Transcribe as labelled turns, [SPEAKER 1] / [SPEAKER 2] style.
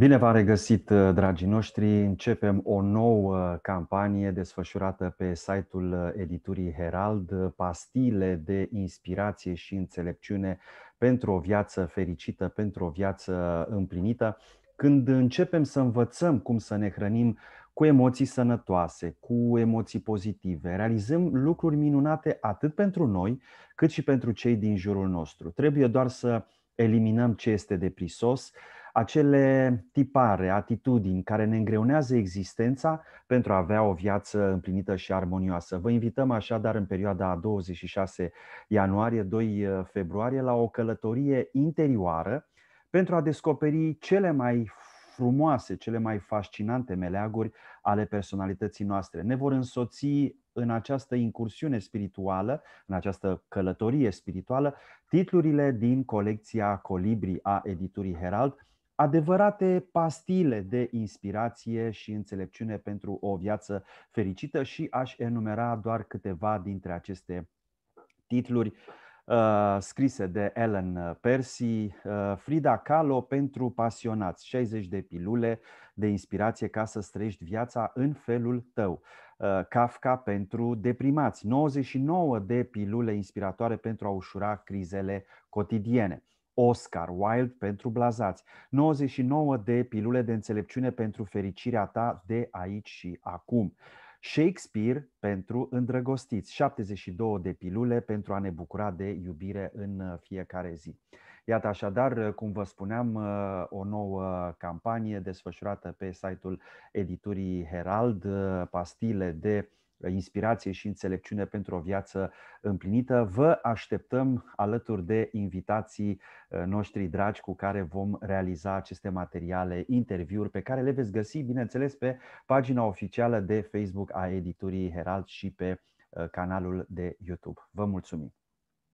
[SPEAKER 1] Bine v a regăsit, uh, dragii noștri! Începem o nouă uh, campanie desfășurată pe site-ul uh, editurii Herald, pastile de inspirație și înțelepciune pentru o viață fericită, pentru o viață împlinită. Când începem să învățăm cum să ne hrănim cu emoții sănătoase, cu emoții pozitive. Realizăm lucruri minunate atât pentru noi, cât și pentru cei din jurul nostru. Trebuie doar să eliminăm ce este de prisos, acele tipare, atitudini care ne îngreunează existența pentru a avea o viață împlinită și armonioasă. Vă invităm așadar în perioada 26 ianuarie-2 uh, februarie la o călătorie interioară pentru a descoperi cele mai frumoase, cele mai fascinante meleaguri ale personalității noastre. Ne vor însoți în această incursiune spirituală, în această călătorie spirituală, titlurile din colecția Colibri a editurii Herald, adevărate pastile de inspirație și înțelepciune pentru o viață fericită și aș enumera doar câteva dintre aceste titluri uh, scrise de Ellen Percy, uh, Frida Kahlo pentru pasionați, 60 de pilule de inspirație ca să străiești viața în felul tău. Uh, Kafka pentru deprimați, 99 de pilule inspiratoare pentru a ușura crizele cotidiene. Oscar Wilde pentru blazați, 99 de pilule de înțelepciune pentru fericirea ta de aici și acum, Shakespeare pentru îndrăgostiți, 72 de pilule pentru a ne bucura de iubire în uh, fiecare zi. Iată așadar, uh, cum vă spuneam, uh, o nouă campanie desfășurată pe site-ul editurii Herald, pastile de inspirație și înțelepciune pentru o viață împlinită. Vă așteptăm alături de invitații uh, noștri dragi cu care vom realiza aceste materiale, interviuri pe care le veți găsi, bineînțeles, pe pagina oficială de Facebook a editurii Herald și pe uh, canalul de YouTube. Vă mulțumim!